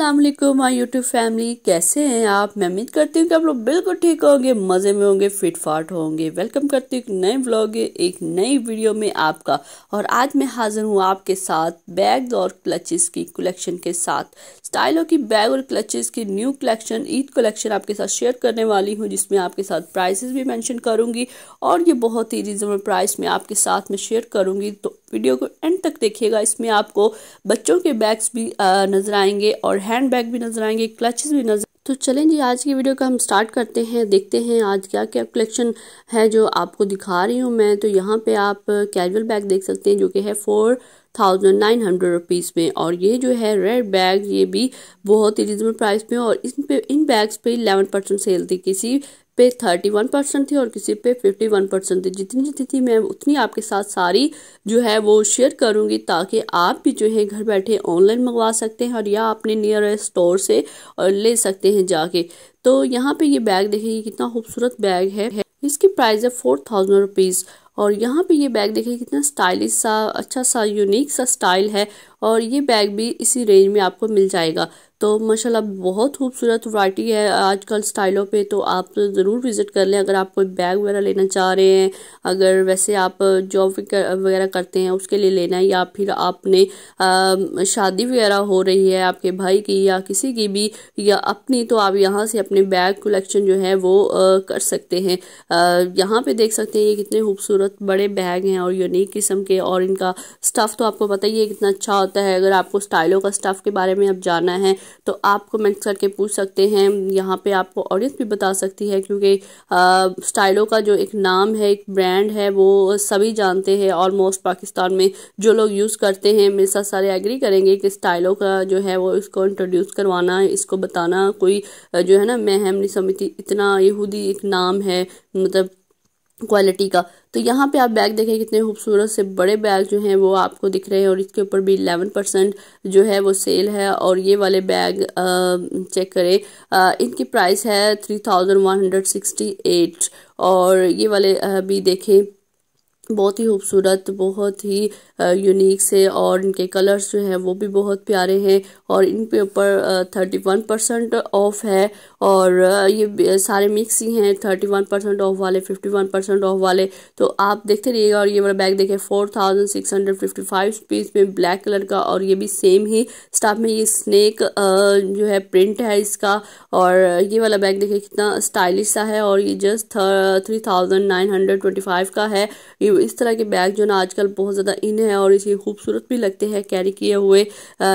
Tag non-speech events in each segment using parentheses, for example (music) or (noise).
वालेकुम my YouTube family कैसे हैं आप मैं उम्मीद करती हूँ कि आप लोग बिल्कुल ठीक होंगे मज़े में होंगे फिट फाट होंगे वेलकम करती हूँ एक नए ब्लॉग एक नई वीडियो में आपका और आज मैं हाज़िर हूँ आपके साथ बैग और क्लचेस की कलेक्शन के साथ स्टाइलों की बैग और क्लचेस की न्यू कलेक्शन ईद कलेक्शन आपके साथ शेयर करने वाली हूँ जिसमें आपके साथ प्राइसेस भी मैंशन करूँगी और ये बहुत ही रिजनेबल प्राइस में आपके साथ में शेयर करूँगी तो वीडियो को एंड तक देखिएगा इसमें आपको बच्चों के बैग्स भी नज़र आएंगे और हैंड बैग भी नजर आएंगे क्लचेस भी नजर तो चलें जी आज की वीडियो का हम स्टार्ट करते हैं देखते हैं आज क्या क्या कलेक्शन है जो आपको दिखा रही हूँ मैं तो यहाँ पे आप कैजुअल बैग देख सकते हैं जो कि है four thousand nine hundred rupees में और ये जो है रेड बैग ये भी बहुत ही रिजनेबल प्राइस में और इन पे इन बैग्स पे इलेवन परसेंट सेल थी किसी पे थर्टी वन परसेंट थी और किसी पे फिफ्टी वन परसेंट थी जितनी जितनी थी मैं उतनी आपके साथ सारी जो है वो शेयर करूंगी ताकि आप भी जो है घर बैठे ऑनलाइन मंगवा सकते हैं और या अपने नियर स्टोर से और ले सकते हैं जाके तो यहाँ पे ये बैग देखिए कितना खूबसूरत बैग है इसकी प्राइस है फोर थाउजेंड रुपीज़ और यहाँ पे ये बैग देखिए कितना स्टाइलिश सा अच्छा सा यूनिक सा स्टाइल है और ये बैग भी इसी रेंज में आपको मिल जाएगा तो माशाल्लाह बहुत खूबसूरत वराइटी है आजकल स्टाइलों पे तो आप तो ज़रूर विज़िट कर लें अगर आप कोई बैग वगैरह लेना चाह रहे हैं अगर वैसे आप जॉब वगैरह करते हैं उसके लिए लेना है या फिर आपने शादी वगैरह हो रही है आपके भाई की या किसी की भी या अपनी तो आप यहाँ से अपने बैग कलेक्शन जो है वो आ, कर सकते हैं यहाँ पर देख सकते हैं ये कितने खूबसूरत बड़े बैग हैं और यूनिक किस्म के और इनका स्टफ़ तो आपको पता ही है कितना अच्छा होता है अगर आपको स्टाइलों का स्टफ़ के बारे में अब जानना है तो आप कमेंट्स करके पूछ सकते हैं यहाँ पे आपको ऑडियंस भी बता सकती है क्योंकि स्टाइलों का जो एक नाम है एक ब्रांड है वो सभी जानते हैं ऑलमोस्ट पाकिस्तान में जो लोग यूज़ करते हैं मेरे साथ सारे एग्री करेंगे कि स्टाइलों का जो है वो इसको इंट्रोड्यूस करवाना इसको बताना कोई जो है ना मैं हम नहीं समझती इतना यहूदी एक नाम है मतलब क्वालिटी का तो यहाँ पे आप बैग देखें कितने खूबसूरत से बड़े बैग जो हैं वो आपको दिख रहे हैं और इसके ऊपर भी 11 परसेंट जो है वो सेल है और ये वाले बैग चेक करें इनकी प्राइस है 3168 और ये वाले भी देखें बहुत ही खूबसूरत बहुत ही यूनिक से और इनके कलर्स जो हैं वो भी बहुत प्यारे हैं और इनके ऊपर थर्टी वन परसेंट ऑफ है और ये सारे मिक्स ही हैं थर्टी वन परसेंट ऑफ वाले फिफ्टी वन परसेंट ऑफ वाले तो आप देखते रहिएगा और ये मेरा बैग देखें four thousand six hundred fifty five piece में ब्लैक कलर का और ये भी सेम ही स्टाफ में ये स्नैक जो है प्रिंट है इसका और ये वाला बैग देखें कितना स्टाइलिश सा है और ये just three thousand nine hundred twenty five का है इस तरह के बैग जो ना आजकल बहुत ज़्यादा इन है और इसे खूबसूरत भी लगते हैं कैरी किए हुए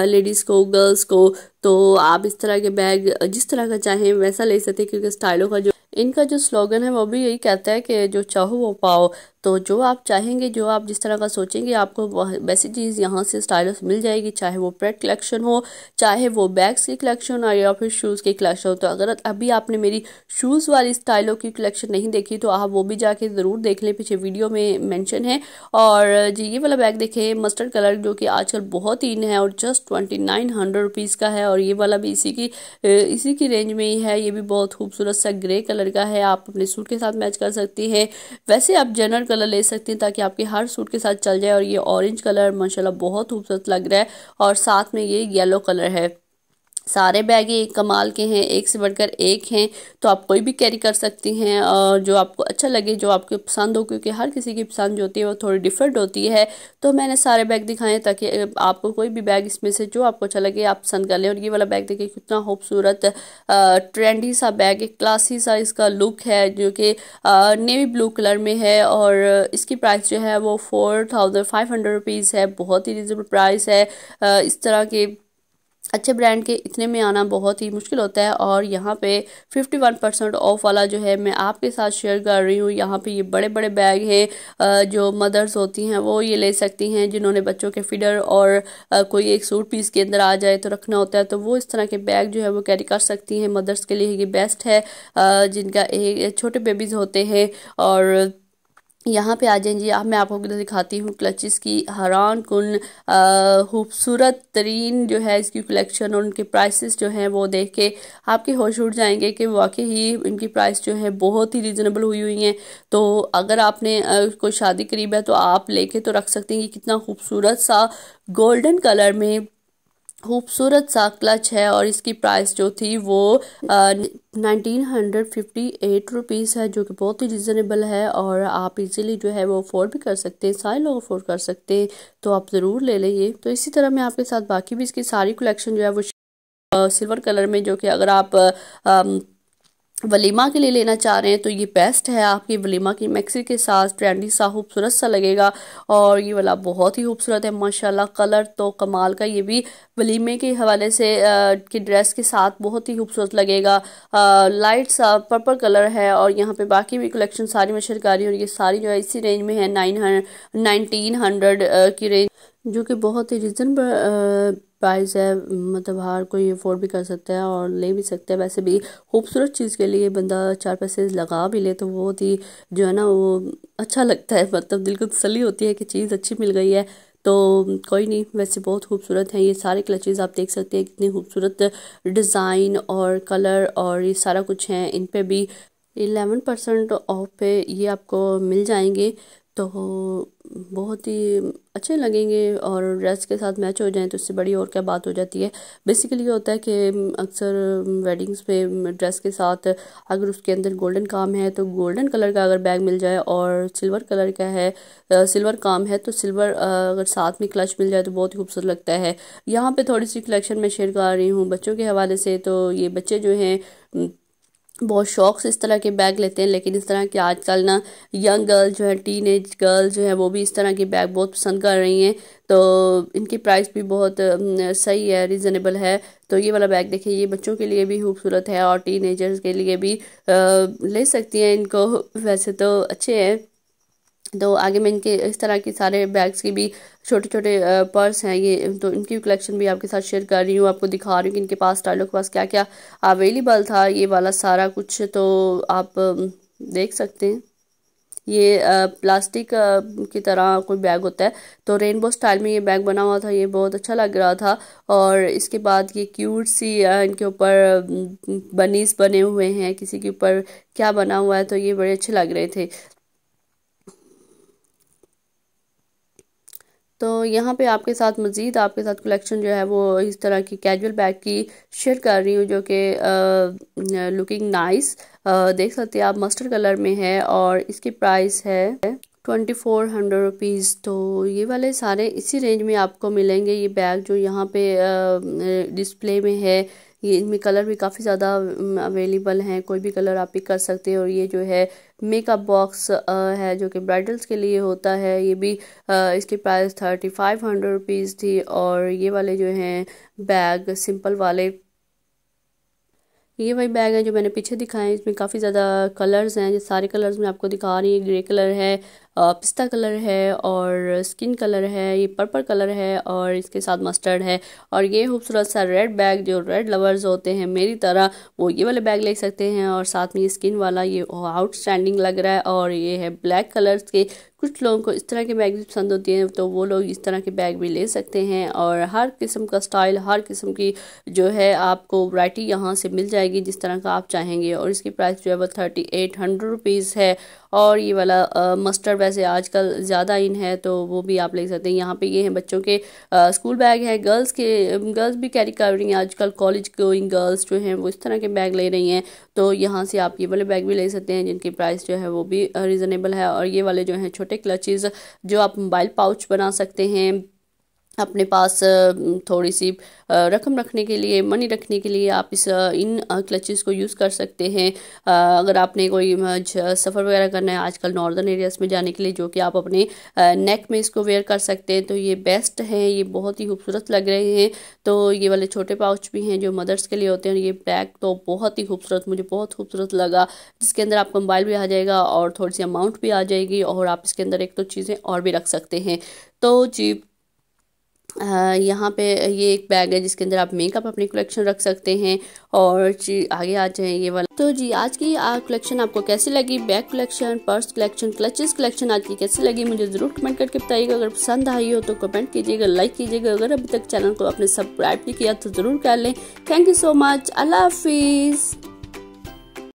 लेडीज़ को गर्ल्स को तो आप इस तरह के बैग जिस तरह का चाहें वैसा ले सकते हैं क्योंकि स्टाइलों का जो इनका जो स्लोगन है वो भी यही कहता है कि जो चाहो वो पाओ तो जो आप चाहेंगे जो आप जिस तरह का सोचेंगे आपको वैसी चीज़ यहाँ से स्टाइलिश मिल जाएगी चाहे वो पेट कलेक्शन हो चाहे वो बैग्स की कलेक्शन हो या फिर शूज़ की कलेक्शन हो तो अगर अभी आपने मेरी शूज़ वाली स्टाइलों की कलेक्शन नहीं देखी तो आप वो भी जाके ज़रूर देख लें पीछे वीडियो में मैंशन है और जी ये वाला बैग देखें मस्टर्ड कलर जो कि आजकल बहुत ही इन है और just twenty nine hundred rupees का है और और ये वाला भी इसी की इसी की रेंज में ही है ये भी बहुत खूबसूरत सा ग्रे कलर का है आप अपने सूट के साथ मैच कर सकती हैं वैसे आप जनरल कलर ले सकते हैं ताकि आपके हर सूट के साथ चल जाए और ये ऑरेंज कलर माशाल्लाह बहुत खूबसूरत लग रहा है और साथ में ये येलो कलर है सारे बैग एक कमाल के हैं एक से बढ़कर एक हैं तो आप कोई भी कैरी कर सकती हैं और जो आपको अच्छा लगे जो आपको पसंद हो क्योंकि हर किसी की पसंद जो होती है वो थोड़ी डिफरेंट होती है तो मैंने सारे बैग दिखाएं ताकि आपको कोई भी बैग इसमें से जो आपको अच्छा लगे आप पसंद कर लें और ये वाला बैग देखिए कितना खूबसूरत ट्रेंडी सा बैग एक क्लासी सा इसका लुक है जो कि नेवी ब्लू कलर में है और इसकी प्राइस जो है वो four thousand five hundred rupees है बहुत ही रिजनेबल प्राइस है इस तरह के अच्छे ब्रांड के इतने में आना बहुत ही मुश्किल होता है और यहाँ पे 51 परसेंट ऑफ वाला जो है मैं आपके साथ शेयर कर रही हूँ यहाँ पे ये बड़े बड़े बैग हैं जो मदर्स होती हैं वो ये ले सकती हैं जिन्होंने बच्चों के फिडर और कोई एक सूट पीस के अंदर आ जाए तो रखना होता है तो वो इस तरह के बैग जो है वो कैरी कर सकती हैं मदर्स के लिए ये बेस्ट है जिनका एक छोटे बेबीज़ होते हैं और यहाँ पे आ जाए जी आप मैं आपको दिखाती हूँ क्लचेस की हैरान कन खूबसूरत तरीन जो है इसकी कलेक्शन और उनके प्राइसेस जो हैं वो देख के आपके होश उड़ जाएंगे कि वाकई ही इनकी प्राइस जो है बहुत ही रीज़नेबल हुई हुई हैं तो अगर आपने कोई शादी करीब है तो आप लेके तो रख सकते हैं कि कितना खूबसूरत सा गोल्डन कलर में खूबसूरत सा क्लच है और इसकी प्राइस जो थी वो nineteen hundred fifty eight rupees है जो कि बहुत ही रिजनेबल है और आप इजीली जो है वो अफोर्ड भी कर सकते हैं सारे लोग अफोर्ड कर सकते हैं तो आप ज़रूर ले लेंगे तो इसी तरह मैं आपके साथ बाकी भी इसकी सारी कलेक्शन जो है वो सिल्वर कलर में जो कि अगर आप आ, वलीमा के लिए लेना चाह रहे हैं तो ये बेस्ट है आपकी वलीमा की मैक्सी के साथ ट्रेंडी सा खूबसूरत सा लगेगा और ये वाला बहुत ही खूबसूरत है माशाल्लाह कलर तो कमाल का ये भी वलीमे के हवाले से की ड्रेस के साथ बहुत ही खूबसूरत लगेगा आ, लाइट सा पर्पल कलर है और यहाँ पे बाकी भी कलेक्शन सारी में शिरकारी और ये सारी जो है इसी रेंज में है नाइन हंड्रेड नाइनटीन हंड्रेड की रेंज जो कि बहुत ही रिजनबल प्राइस है मतलब हर कोई अफोर्ड भी कर सकता है और ले भी सकता है वैसे भी खूबसूरत चीज़ के लिए बंदा चार पैसे लगा भी ले तो बहुत ही जो है ना वो अच्छा लगता है (laughs) मतलब दिल को तसली होती है कि चीज़ अच्छी मिल गई है तो कोई नहीं वैसे बहुत खूबसूरत हैं ये सारे क्लचेज़ आप देख सकते हैं कितने खूबसूरत डिज़ाइन और कलर और ये सारा कुछ है इन पर भी एलेवन परसेंट ऑफ पे ये आपको मिल जाएंगे तो बहुत ही अच्छे लगेंगे और ड्रेस के साथ मैच हो जाएं तो उससे बड़ी और क्या बात हो जाती है बेसिकली ये होता है कि अक्सर वेडिंग्स पे ड्रेस के साथ अगर उसके अंदर गोल्डन काम है तो गोल्डन कलर का अगर बैग मिल जाए और सिल्वर कलर का है सिल्वर काम है तो सिल्वर अगर साथ में क्लच मिल जाए तो बहुत ही खूबसूरत लगता है यहाँ पर थोड़ी सी कलेक्शन मैं शेयर कर रही हूँ बच्चों के हवाले से तो ये बच्चे जो हैं बहुत शौक से इस तरह के बैग लेते हैं लेकिन इस तरह के आजकल ना यंग गर्ल जो है टीन एज गर्ल जो है वो भी इस तरह के बैग बहुत पसंद कर रही हैं तो इनकी प्राइस भी बहुत सही है रिजनेबल है तो ये वाला बैग देखिए ये बच्चों के लिए भी खूबसूरत है और टीन एजर्स के लिए भी आ, ले सकती हैं इनको वैसे तो अच्छे हैं तो आगे में इनके इस तरह के सारे बैग्स के भी छोटे छोटे पर्स हैं ये तो इनकी कलेक्शन भी आपके साथ शेयर कर रही हूँ आपको दिखा रही हूँ कि इनके पास स्टाइलों के पास क्या क्या अवेलेबल था ये वाला सारा कुछ तो आप देख सकते हैं ये प्लास्टिक की तरह कोई बैग होता है तो रेनबो स्टाइल में ये बैग बना हुआ था ये बहुत अच्छा लग रहा था और इसके बाद ये क्यूट सी इनके ऊपर बनीस बने हुए हैं किसी के ऊपर क्या बना हुआ है तो ये बड़े अच्छे लग रहे थे तो यहाँ पे आपके साथ मज़ीद आपके साथ कलेक्शन जो है वो इस तरह की कैजुअल बैग की शेयर कर रही हूँ जो कि लुकिंग नाइस देख सकते हैं आप मस्टर्ड कलर में है और इसकी प्राइस है ट्वेंटी फोर हंड्रेड रुपीज़ तो ये वाले सारे इसी रेंज में आपको मिलेंगे ये बैग जो यहाँ पे डिस्प्ले में है ये इनमें कलर भी काफ़ी ज़्यादा अवेलेबल हैं कोई भी कलर आप पिक कर सकते हैं और ये जो है मेकअप बॉक्स है जो कि ब्राइडल्स के लिए होता है ये भी आ, इसकी price thirty five hundred rupees थी और ये वाले जो हैं बैग सिंपल वाले ये वही बैग है जो मैंने पीछे दिखाए हैं इसमें काफ़ी ज़्यादा कलर्स हैं जो सारे कलर्स में आपको दिखा रही है ग्रे कलर है पिस्ता कलर है और स्किन कलर है ये पर्पल कलर है और इसके साथ मस्टर्ड है और ये खूबसूरत सा रेड बैग जो रेड लवर्स होते हैं मेरी तरह वो ये वाले बैग ले सकते हैं और साथ में ये स्किन वाला ये आउटस्टैंडिंग लग रहा है और ये है ब्लैक कलर्स के कुछ लोगों को इस तरह के बैग भी पसंद होती हैं तो वो लोग इस तरह के बैग भी ले सकते हैं और हर किस्म का स्टाइल हर किस्म की जो है आपको वैरायटी यहाँ से मिल जाएगी जिस तरह का आप चाहेंगे और इसकी प्राइस जो है वो थर्टी एट हंड्रेड रुपीज़ है और ये वाला आ, मस्टर्ड वैसे आजकल ज़्यादा इन है तो वो भी आप ले सकते हैं यहाँ पे ये हैं बच्चों के आ, स्कूल बैग हैं गर्ल्स के गर्ल्स भी कैरी कर रही हैं आजकल कॉलेज गोइंग गर्ल्स जो हैं वो इस तरह के बैग ले रही हैं तो यहाँ से आप ये वाले बैग भी ले सकते हैं जिनकी प्राइस जो है वो भी रिजनेबल है और ये वाले जो हैं छोटे क्लचेज़ जो आप मोबाइल पाउच बना सकते हैं अपने पास थोड़ी सी रकम रखने के लिए मनी रखने के लिए आप इस इन क्लचेस को यूज़ कर सकते हैं अगर आपने कोई सफ़र वगैरह करना है आजकल नॉर्दर्न एरियाज़ में जाने के लिए जो कि आप अपने नेक में इसको वेयर कर सकते हैं तो ये बेस्ट हैं ये बहुत ही खूबसूरत लग रहे हैं तो ये वाले छोटे पाउच भी हैं जो मदर्स के लिए होते हैं ये बैग तो बहुत ही खूबसूरत मुझे बहुत खूबसूरत लगा जिसके अंदर आपका मोबाइल भी आ जाएगा और थोड़ी सी अमाउंट भी आ जाएगी और आप इसके अंदर एक दो चीज़ें और भी रख सकते हैं तो जी यहाँ पे ये एक बैग है जिसके अंदर आप मेकअप अपने कलेक्शन रख सकते हैं और जी आगे आ जाए ये वाला तो जी आज की कलेक्शन आपको कैसी लगी bag collection purse collection clutches collection आज की कैसी लगी मुझे ज़रूर कमेंट करके बताइएगा अगर पसंद आई हो तो कमेंट कीजिएगा लाइक कीजिएगा अगर अभी तक चैनल को आपने सब्सक्राइब नहीं किया तो ज़रूर कर लें थैंक यू सो मच अल्लाह हाफिज़